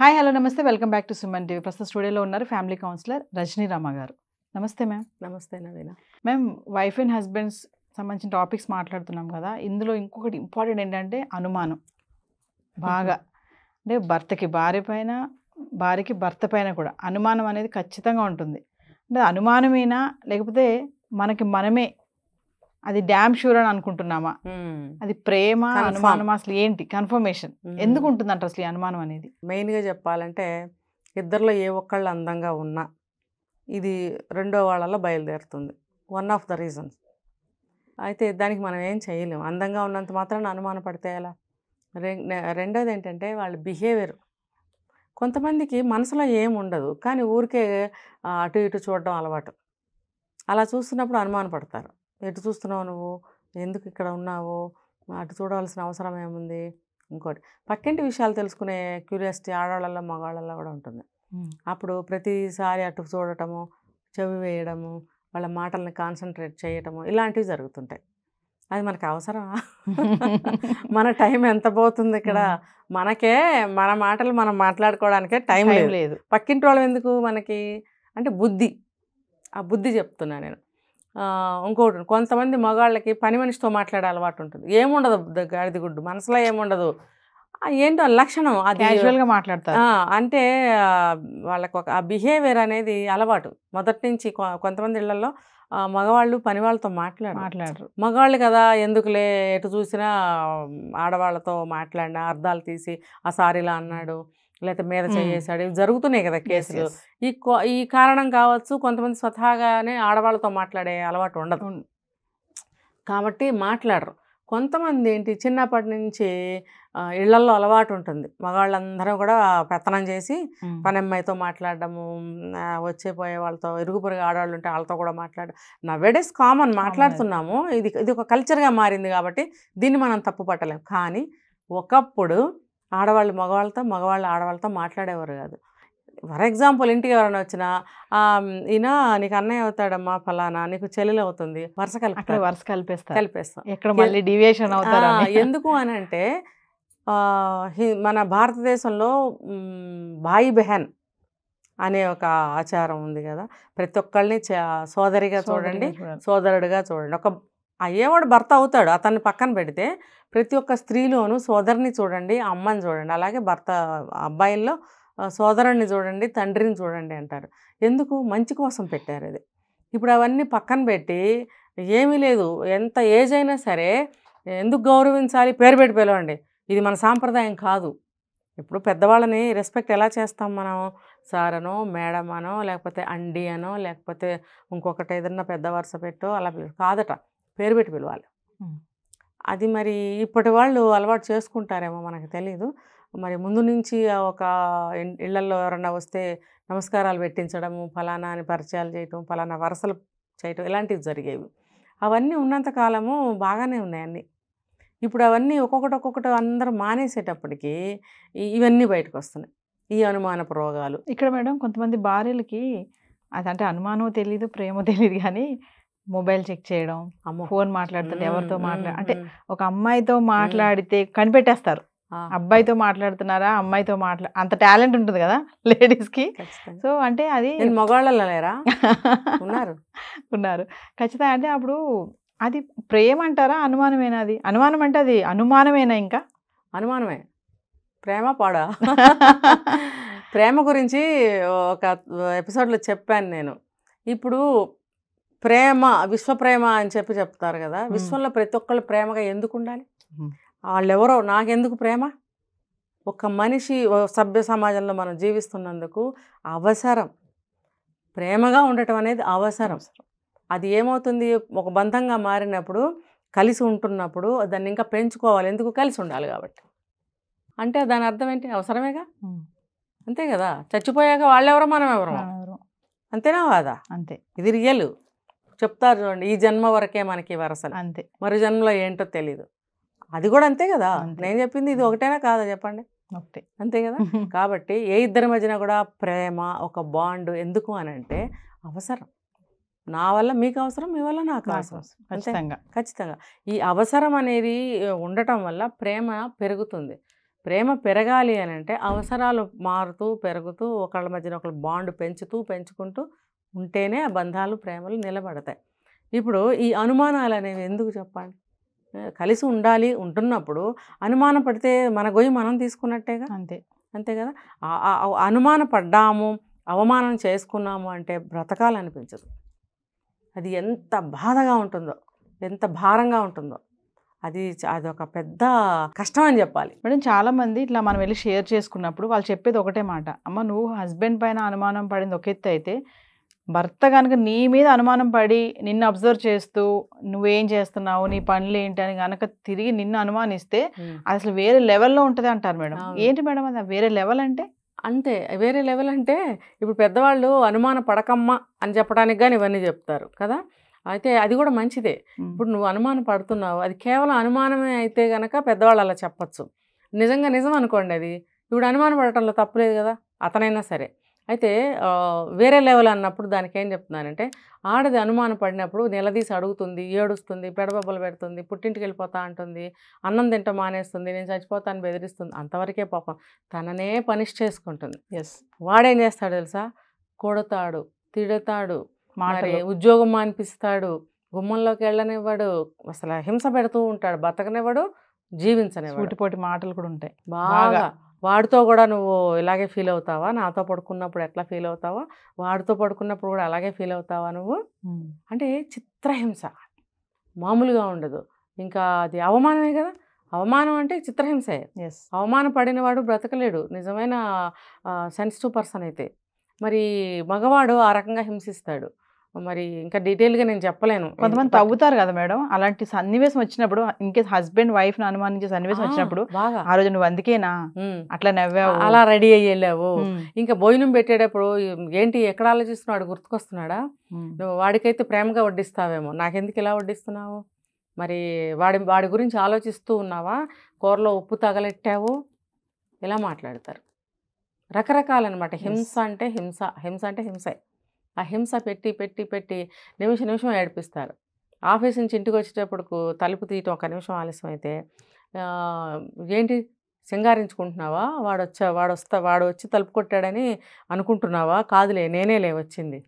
hi hello నమస్తే welcome back to Suman TV ప్రస్తుతం స్టూడియోలో ఉన్నారు ఫ్యామిలీ కౌన్సిలర్ రజనీ రామ గారు నమస్తే మ్యామ్ నమస్తే Naveena ma'am wife and husbands సంబంధించిన టాపిక్స్ మాట్లాడుతున్నాం కదా ఇందులో ఇంకొకటి ఇంపార్టెంట్ ఏంటంటే అనుమానం బాగా అంటే భర్తకి భార్య పైన భార్యకి భర్త పైన కూడా అనుమానం అనేది ఖచ్చితంగా ఉంటుంది అంటే అనుమానమేనా లేకపోతే మనకి మనమే అది డ్యామ్ షూర్ అని అనుకుంటున్నామా అది ప్రేమ అనుమానం అసలు ఏంటి కన్ఫర్మేషన్ ఎందుకు ఉంటుంది అంట అసలు అనుమానం అనేది మెయిన్గా చెప్పాలంటే ఇద్దరిలో ఏ ఒక్కళ్ళు అందంగా ఉన్నా ఇది రెండో వాళ్ళలో బయలుదేరుతుంది వన్ ఆఫ్ ద రీజన్స్ అయితే దానికి మనం ఏం చేయలేము అందంగా ఉన్నంత మాత్రాన అనుమానం పడితే ఎలా రెండోది ఏంటంటే వాళ్ళ బిహేవియర్ కొంతమందికి మనసులో ఏం ఉండదు కానీ ఊరికే అటు ఇటు చూడడం అలవాటు అలా చూస్తున్నప్పుడు అనుమానపడతారు ఎటు చూస్తున్నావు నువ్వు ఎందుకు ఇక్కడ ఉన్నావు అటు చూడాల్సిన అవసరం ఏముంది ఇంకోటి పక్కింటి విషయాలు తెలుసుకునే క్యూరియాసిటీ ఆడవాళ్ళల్లో మగాళ్ళల్లో కూడా ఉంటుంది అప్పుడు ప్రతిసారి అటు చూడటము చెవి వేయడము వాళ్ళ మాటల్ని కాన్సన్ట్రేట్ చేయటము ఇలాంటివి జరుగుతుంటాయి అది మనకు అవసరమా మన టైం ఎంత పోతుంది ఇక్కడ మనకే మన మాటలు మనం మాట్లాడుకోవడానికే టైం లేదు పక్కింటి వాళ్ళు ఎందుకు మనకి అంటే బుద్ధి ఆ బుద్ధి చెప్తున్నా నేను ఇంకోటి కొంతమంది మగాళ్ళకి పని మనిషితో మాట్లాడే అలవాటు ఉంటుంది ఏముండదు గాడిది గుడ్డు మనసులో ఏముండదు ఏంటో లక్షణం అది యాజువల్గా మాట్లాడతారు అంటే వాళ్ళకు ఒక ఆ బిహేవియర్ అనేది అలవాటు మొదటి నుంచి కొంతమంది ఇళ్లలో మగవాళ్ళు పని వాళ్ళతో మాట్లాడు మాట్లాడరు మగవాళ్ళు కదా ఎందుకులే ఎటు చూసినా ఆడవాళ్ళతో మాట్లాడినా అర్థాలు తీసి ఆ సారీలా అన్నాడు లేకపోతే మీద చేసాడు ఇవి జరుగుతున్నాయి కదా కేసులు ఈ ఈ కారణం కావచ్చు కొంతమంది స్వతహాగానే ఆడవాళ్ళతో మాట్లాడే అలవాటు ఉండదు కాబట్టి మాట్లాడరు కొంతమంది ఏంటి చిన్నప్పటి నుంచి ఇళ్లల్లో అలవాటు ఉంటుంది మగవాళ్ళందరూ కూడా పెత్తనం చేసి పనమ్మాయితో మాట్లాడము వచ్చే పోయే వాళ్ళతో ఇరుగు పొరుగు ఆడవాళ్ళు ఉంటే వాళ్ళతో కూడా మాట్లాడడం వెడేస్ కామన్ మాట్లాడుతున్నాము ఇది ఇది ఒక కల్చర్గా మారింది కాబట్టి దీన్ని మనం తప్పు పట్టలేము కానీ ఒకప్పుడు ఆడవాళ్ళు మగవాళ్ళతో మగవాళ్ళు ఆడవాళ్ళతో మాట్లాడేవారు కాదు ఫర్ ఎగ్జాంపుల్ ఇంటికి ఎవరైనా వచ్చినా ఈయన నీకు అన్నయ్య అవుతాడమ్మా ఫలానా నీకు చెల్లెలు అవుతుంది వరుస కలిపి వరుస కలిపేస్తా కలిపేస్తాం ఎక్కడ మళ్ళీ డివియేషన్ అవుతారా ఎందుకు అని అంటే మన భారతదేశంలో బాయి బెహన్ అనే ఒక ఆచారం ఉంది కదా ప్రతి ఒక్కళ్ళని సోదరిగా చూడండి సోదరుడిగా చూడండి ఒక అయ్యేవాడు భర్త అవుతాడు అతన్ని పక్కన పెడితే ప్రతి ఒక్క స్త్రీలోనూ సోదరిని చూడండి అమ్మని చూడండి అలాగే భర్త అబ్బాయిల్లో సోదరుణ్ణి చూడండి తండ్రిని చూడండి అంటారు ఎందుకు మంచి కోసం పెట్టారు అది ఇప్పుడు అవన్నీ పక్కన పెట్టి ఏమీ లేదు ఎంత ఏజ్ అయినా సరే ఎందుకు గౌరవించాలి పేరు పెట్టి పిలవండి ఇది మన సాంప్రదాయం కాదు ఇప్పుడు పెద్దవాళ్ళని రెస్పెక్ట్ ఎలా చేస్తాం మనం సార్ అనో మేడం అనో లేకపోతే అండి అనో లేకపోతే ఇంకొకటి ఏదన్నా పెద్ద వరుస పెట్టో అలా కాదట పేరు పెట్టి పిలవాలి అది మరి ఇప్పటి వాళ్ళు అలవాటు చేసుకుంటారేమో మనకు తెలీదు మరి ముందు నుంచి ఒక ఇళ్లలో ఎవరన్నా వస్తే నమస్కారాలు పెట్టించడము ఫలానా అని పరిచయాలు చేయటం ఫలానా వరసలు చేయటం ఇలాంటివి జరిగేవి అవన్నీ ఉన్నంతకాలము బాగానే ఉన్నాయి అన్నీ ఇప్పుడు అవన్నీ ఒక్కొక్కటి ఒక్కొక్కటి అందరూ మానేసేటప్పటికి ఇవన్నీ బయటకు వస్తున్నాయి ఈ అనుమానపు రోగాలు ఇక్కడ మేడం కొంతమంది భార్యలకి అదంటే అనుమానం తెలియదు ప్రేమ తెలియదు కానీ మొబైల్ చెక్ చేయడం ఫోన్ మాట్లాడుతుంది ఎవరితో మాట్లాడ అంటే ఒక అమ్మాయితో మాట్లాడితే కనిపెట్టేస్తారు అబ్బాయితో మాట్లాడుతున్నారా అమ్మాయితో మాట్లా అంత టాలెంట్ ఉంటుంది కదా లేడీస్ కి సో అంటే అది మగవాళ్ళలో లేరా ఉన్నారు ఉన్నారు ఖచ్చితంగా అంటే అప్పుడు అది ప్రేమ అంటారా అనుమానమేనా అది అనుమానం అంటే అది అనుమానమేనా ఇంకా అనుమానమే ప్రేమ పాడా ప్రేమ గురించి ఒక ఎపిసోడ్లో చెప్పాను నేను ఇప్పుడు ప్రేమ విశ్వప్రేమ అని చెప్పి చెప్తారు కదా విశ్వంలో ప్రతి ఒక్కళ్ళు ప్రేమగా ఎందుకు ఉండాలి వాళ్ళు ఎవరో నాకెందుకు ప్రేమ ఒక మనిషి సభ్య సమాజంలో మనం జీవిస్తున్నందుకు అవసరం ప్రేమగా ఉండటం అనేది అవసరం అది ఏమవుతుంది ఒక బంధంగా మారినప్పుడు కలిసి ఉంటున్నప్పుడు దాన్ని ఇంకా పెంచుకోవాలి ఎందుకు కలిసి ఉండాలి కాబట్టి అంటే దాని అర్థం ఏంటి అవసరమేగా అంతే కదా చచ్చిపోయాక వాళ్ళెవరో మనం ఎవరో అంతేనా కాదా అంతే ఇది రియల్ చెప్తారు చూడండి ఈ జన్మ వరకే మనకి వరసలు అంతే మరి జన్మలో ఏంటో తెలియదు అది కూడా అంతే కదా నేను చెప్పింది ఇది ఒకటేనా కాదా చెప్పండి ఒకటే అంతే కదా కాబట్టి ఏ ఇద్దరి మధ్యన కూడా ప్రేమ ఒక బాండ్ ఎందుకు అని అంటే అవసరం నా వల్ల మీకు అవసరం మీ వల్ల నాకు అవసరం ఖచ్చితంగా ఖచ్చితంగా ఈ అవసరం అనేది ఉండటం వల్ల ప్రేమ పెరుగుతుంది ప్రేమ పెరగాలి అని అంటే అవసరాలు మారుతూ పెరుగుతూ ఒకళ్ళ మధ్యన ఒకళ్ళు బాండ్ పెంచుతూ పెంచుకుంటూ ఉంటేనే ఆ బంధాలు ప్రేమలు నిలబడతాయి ఇప్పుడు ఈ అనుమానాలు అనేవి ఎందుకు చెప్పండి కలిసి ఉండాలి ఉంటున్నప్పుడు అనుమానం పడితే మన గొయ్యి మనం తీసుకున్నట్టేగా అంతే అంతే కదా అనుమాన పడ్డాము అవమానం చేసుకున్నాము అంటే బ్రతకాలనిపించదు అది ఎంత బాధగా ఉంటుందో ఎంత భారంగా ఉంటుందో అది అది ఒక పెద్ద కష్టం అని చెప్పాలి మేడం చాలామంది ఇట్లా మనం వెళ్ళి షేర్ చేసుకున్నప్పుడు వాళ్ళు చెప్పేది ఒకటే మాట అమ్మ నువ్వు హస్బెండ్ పైన అనుమానం పడింది ఒక ఎత్తు అయితే భర్త కనుక నీ మీద అనుమానం పడి నిన్ను అబ్జర్వ్ చేస్తూ నువ్వేం చేస్తున్నావు నీ పనులు ఏంటి అని కనుక తిరిగి నిన్ను అనుమానిస్తే అసలు వేరే లెవెల్లో ఉంటుంది అంటారు మేడం ఏంటి మేడం అది వేరే లెవెల్ అంటే అంతే వేరే లెవెల్ అంటే ఇప్పుడు పెద్దవాళ్ళు అనుమాన పడకమ్మా అని చెప్పడానికి కానీ ఇవన్నీ చెప్తారు కదా అయితే అది కూడా మంచిదే ఇప్పుడు నువ్వు అనుమానం పడుతున్నావు అది కేవలం అనుమానమే అయితే కనుక పెద్దవాళ్ళు అలా చెప్పచ్చు నిజంగా నిజం అనుకోండి అది ఇప్పుడు అనుమానం పడటంలో తప్పులేదు కదా అతనైనా సరే అయితే వేరే లెవెల్ అన్నప్పుడు దానికి ఏం చెప్తున్నానంటే ఆడది అనుమానం పడినప్పుడు నిలదీసి అడుగుతుంది ఏడుస్తుంది పెడబొబ్బలు పెడుతుంది పుట్టింటికి వెళ్ళిపోతా అంటుంది అన్నం తింటా మానేస్తుంది నేను చచ్చిపోతాను బెదిరిస్తుంది అంతవరకే పాపం తననే పనిష్ చేసుకుంటుంది ఎస్ వాడేం చేస్తాడు తెలుసా కొడతాడు తిడతాడు మరి ఉద్యోగం మానిపిస్తాడు గుమ్మంలోకి వెళ్ళనివ్వడు అసలు హింస పెడుతూ ఉంటాడు బతకనివ్వడు జీవించనివ్వడు మాటలు కూడా ఉంటాయి బాగా వాడితో కూడా నువ్వు ఇలాగే ఫీల్ అవుతావా నాతో పడుకున్నప్పుడు ఎట్లా ఫీల్ అవుతావా వాడితో పడుకున్నప్పుడు కూడా అలాగే ఫీల్ అవుతావా నువ్వు అంటే చిత్రహింస మామూలుగా ఉండదు ఇంకా అది అవమానమే కదా అవమానం అంటే చిత్రహింసే అవమాన పడినవాడు బ్రతకలేడు నిజమైన సెన్సిటివ్ పర్సన్ అయితే మరి మగవాడు ఆ రకంగా హింసిస్తాడు మరి ఇంకా డీటెయిల్గా నేను చెప్పలేను కొంతమంది తవ్వుతారు కదా మేడం అలాంటి సన్నివేశం వచ్చినప్పుడు ఇంకే హస్బెండ్ వైఫ్ ను అనుమానించే సన్నివేశం వచ్చినప్పుడు ఆ రోజు నువ్వు అందుకేనా అట్లా నవ్వావు అలా రెడీ అయ్యి వెళ్ళావు ఇంకా భోజనం పెట్టేటప్పుడు ఏంటి ఎక్కడ ఆలోచిస్తున్నాడు గుర్తుకొస్తున్నాడా నువ్వు వాడికైతే ప్రేమగా వడ్డిస్తావేమో నాకెందుకు ఇలా వడ్డిస్తున్నావు మరి వాడి వాడి గురించి ఆలోచిస్తూ ఉన్నావా కూరలో ఉప్పు తగలెట్టావు ఇలా మాట్లాడతారు రకరకాలన్నమాట హింస అంటే హింస హింస అంటే హింసే ఆ హింస పెట్టి పెట్టి పెట్టి నిమిషం నిమిషం ఏడిపిస్తారు ఆఫీస్ నుంచి ఇంటికి వచ్చేటప్పుడు తలుపు తీయటం ఒక నిమిషం ఆలస్యం అయితే ఏంటి సింగారించుకుంటున్నావా వాడు వచ్చా వాడు వస్తా వాడు వచ్చి తలుపు కొట్టాడని అనుకుంటున్నావా కాదులే నేనే లే వచ్చింది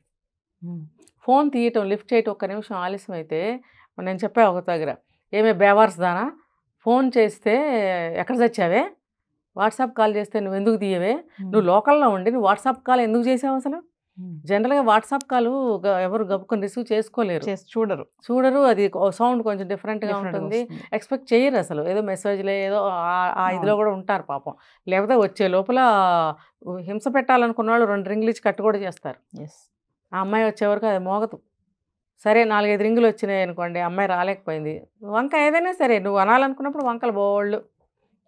ఫోన్ తీయటం లిఫ్ట్ చేయటం ఒక నిమిషం ఆలస్యం అయితే నేను చెప్పా ఒక దగ్గర ఏమే బేవార్స్ దానా ఫోన్ చేస్తే ఎక్కడ తెచ్చావే వాట్సాప్ కాల్ చేస్తే నువ్వు ఎందుకు తీయవే నువ్వు లోకల్లో ఉండి నువ్వు వాట్సాప్ కాల్ ఎందుకు చేసావు అసలు జనరల్గా వాట్సాప్ కాల్ ఎవరు గబుకొని రిసీవ్ చేసుకోలేరు చూడరు చూడరు అది సౌండ్ కొంచెం డిఫరెంట్గా ఉంటుంది ఎక్స్పెక్ట్ చేయరు అసలు ఏదో మెసేజ్లే ఏదో ఆ ఇదిలో కూడా ఉంటారు పాపం లేకపోతే వచ్చే లోపల హింస పెట్టాలనుకున్న వాళ్ళు రెండు రింగులు ఇచ్చి కట్టు కూడా చేస్తారు ఆ అమ్మాయి వచ్చే వరకు అది మోగదు సరే నాలుగైదు రింగులు వచ్చినాయి అనుకోండి అమ్మాయి రాలేకపోయింది వంక ఏదైనా సరే నువ్వు అనాలనుకున్నప్పుడు వంకలు బోళ్ళు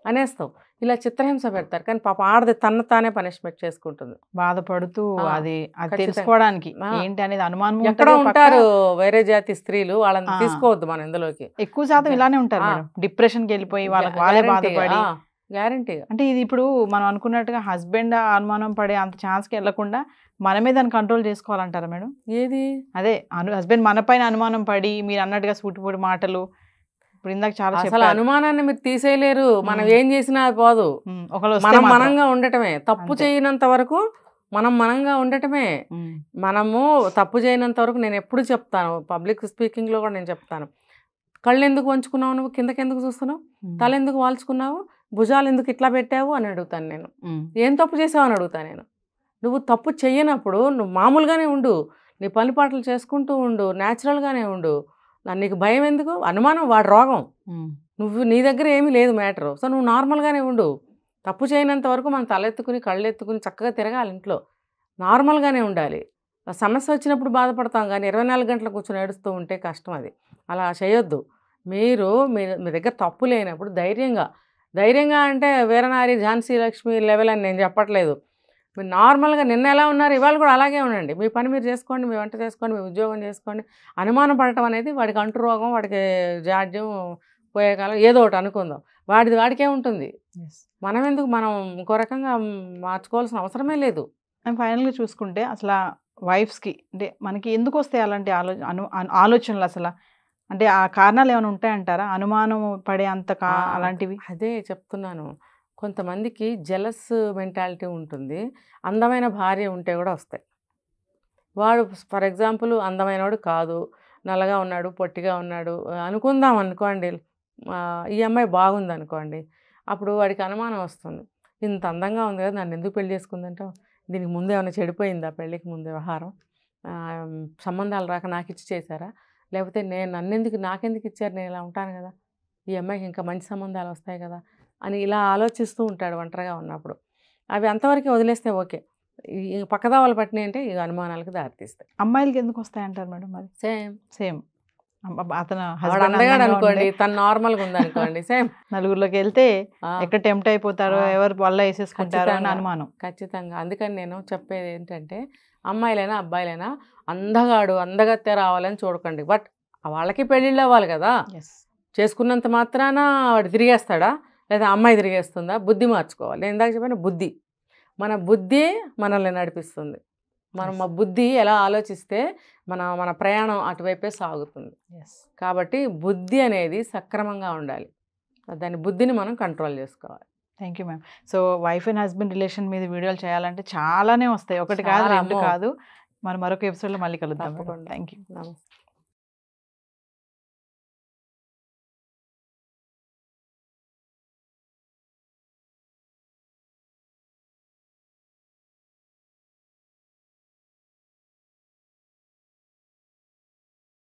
అనేస్తావు ఇలా చిత్రహింస పెడతారు కానీ పాప ఆడది తన తానే పనిష్మెంట్ చేసుకుంటుంది బాధపడుతూ అది తెలుసుకోవడానికి ఏంటి అనేది అనుమానం ఎక్కడ ఉంటారు వేరే జాతి స్త్రీలు వాళ్ళని తీసుకోవద్దు మన ఇందులోకి ఎక్కువ శాతం ఇలానే ఉంటారు డిప్రెషన్కి వెళ్ళిపోయి వాళ్ళకి వాళ్ళే బాధపడి గ్యారంటీ అంటే ఇది ఇప్పుడు మనం అనుకున్నట్టుగా హస్బెండ్ అనుమానం పడే అంత ఛాన్స్కి వెళ్లకుండా మనమే దాన్ని కంట్రోల్ చేసుకోవాలంటారా మేడం ఏది అదే హస్బెండ్ పైన అనుమానం పడి మీరు అన్నట్టుగా సూటిపూడి మాటలు ఇప్పుడు ఇందాక చాలా అసలు అనుమానాన్ని మీరు తీసేయలేరు మనం ఏం చేసినా పోదు మనం మనంగా ఉండటమే తప్పు చేయనంత వరకు మనం మనంగా ఉండటమే మనము తప్పు చేయనంత వరకు నేను ఎప్పుడు చెప్తాను పబ్లిక్ స్పీకింగ్లో కూడా నేను చెప్తాను కళ్ళు ఎందుకు వంచుకున్నావు నువ్వు కిందకెందుకు చూస్తున్నావు తల ఎందుకు వాల్చుకున్నావు భుజాలు ఎందుకు ఇట్లా పెట్టావు అని అడుగుతాను నేను ఏం తప్పు చేసావు అని అడుగుతాను నేను నువ్వు తప్పు చేయనప్పుడు నువ్వు మామూలుగానే ఉండు నీ పని పాటలు చేసుకుంటూ ఉండు న్యాచురల్గానే ఉండు నీకు భయం ఎందుకు అనుమానం వాడు రోగం నువ్వు నీ దగ్గర ఏమీ లేదు మ్యాటరు సో నువ్వు నార్మల్గానే ఉండు తప్పు చేయనంత వరకు మనం తలెత్తుకుని కళ్ళెత్తుకుని చక్కగా తిరగాలి ఇంట్లో నార్మల్గానే ఉండాలి సమస్య వచ్చినప్పుడు బాధపడతాం కానీ ఇరవై నాలుగు గంటలు కూర్చొని ఏడుస్తూ ఉంటే కష్టం అది అలా చేయొద్దు మీరు మీ మీ దగ్గర తప్పు లేనప్పుడు ధైర్యంగా ధైర్యంగా అంటే వీరనారి ఝాన్సీ లక్ష్మి లెవెల్ అని నేను చెప్పట్లేదు మీరు నార్మల్గా నిన్న ఎలా ఉన్నారు ఇవాళ కూడా అలాగే ఉండండి మీ పని మీరు చేసుకోండి మీ వంట చేసుకోండి మీ ఉద్యోగం చేసుకోండి అనుమానం పడటం అనేది వాడికి అంటు రోగం వాడికి జాడ్యం కాలం ఏదో ఒకటి అనుకుందాం వాడిది వాడికే ఉంటుంది మనం ఎందుకు మనం ఇంకో రకంగా మార్చుకోవాల్సిన అవసరమే లేదు అండ్ ఫైనల్గా చూసుకుంటే అసలు వైఫ్స్కి అంటే మనకి ఎందుకు వస్తాయి అలాంటి ఆలో అను ఆలోచనలు అసలు అంటే ఆ కారణాలు ఏమైనా ఉంటాయంటారా అనుమానం పడే అంత అలాంటివి అదే చెప్తున్నాను కొంతమందికి జలస్ మెంటాలిటీ ఉంటుంది అందమైన భార్య ఉంటే కూడా వస్తాయి వాడు ఫర్ ఎగ్జాంపుల్ అందమైనవాడు కాదు నల్లగా ఉన్నాడు పొట్టిగా ఉన్నాడు అనుకుందాం అనుకోండి ఈ అమ్మాయి బాగుంది అనుకోండి అప్పుడు వాడికి అనుమానం వస్తుంది ఇంత అందంగా ఉంది కదా నన్ను ఎందుకు పెళ్లి చేసుకుందంటావు దీనికి ముందు ఏమైనా చెడిపోయిందా పెళ్ళికి ముందు వ్యవహారం సంబంధాలు రాక నాకు ఇచ్చి చేశారా లేకపోతే నేను నన్నెందుకు నాకెందుకు ఇచ్చారు నేను ఇలా ఉంటాను కదా ఈ అమ్మాయికి ఇంకా మంచి సంబంధాలు వస్తాయి కదా అని ఇలా ఆలోచిస్తూ ఉంటాడు ఒంటరిగా ఉన్నప్పుడు అవి అంతవరకు వదిలేస్తే ఓకే పక్కదావాలు పట్టినాయి అంటే ఈ అనుమానాలకు దారితీస్తాయి అమ్మాయిలకి ఎందుకు వస్తాయి అంటారు మేడం అది సేమ్ సేమ్ అతను అందగాడు అనుకోండి తను నార్మల్గా ఉందనుకోండి సేమ్ నలుగురిలోకి వెళ్తే ఎక్కడ టెంప్ట్ అయిపోతారు ఎవరు వల్ల వేసేసుకుంటారు అని అనుమానం ఖచ్చితంగా అందుకని నేను చెప్పేది ఏంటంటే అమ్మాయిలైనా అబ్బాయిలైనా అందగాడు అందగత్తె రావాలని చూడకండి బట్ వాళ్ళకి పెళ్ళిళ్ళు అవ్వాలి కదా చేసుకున్నంత మాత్రాన వాడు తిరిగేస్తాడా లేదా అమ్మాయి తిరిగేస్తుందా బుద్ధి మార్చుకోవాలి నేను ఇందాక బుద్ధి మన బుద్ధి మనల్ని నడిపిస్తుంది మనం మా బుద్ధి ఎలా ఆలోచిస్తే మన మన ప్రయాణం అటువైపే సాగుతుంది కాబట్టి బుద్ధి అనేది సక్రమంగా ఉండాలి దాని బుద్ధిని మనం కంట్రోల్ చేసుకోవాలి thank you ma'am so wife and husband relation మీద వీడియోలు చేయాలంటే చాలానే వస్తాయి ఒకటి కాదు రెండు కాదు మనం మరొక ఎపిసోడ్లో మళ్ళీ కలుద్దాం థ్యాంక్ యూ నమస్తే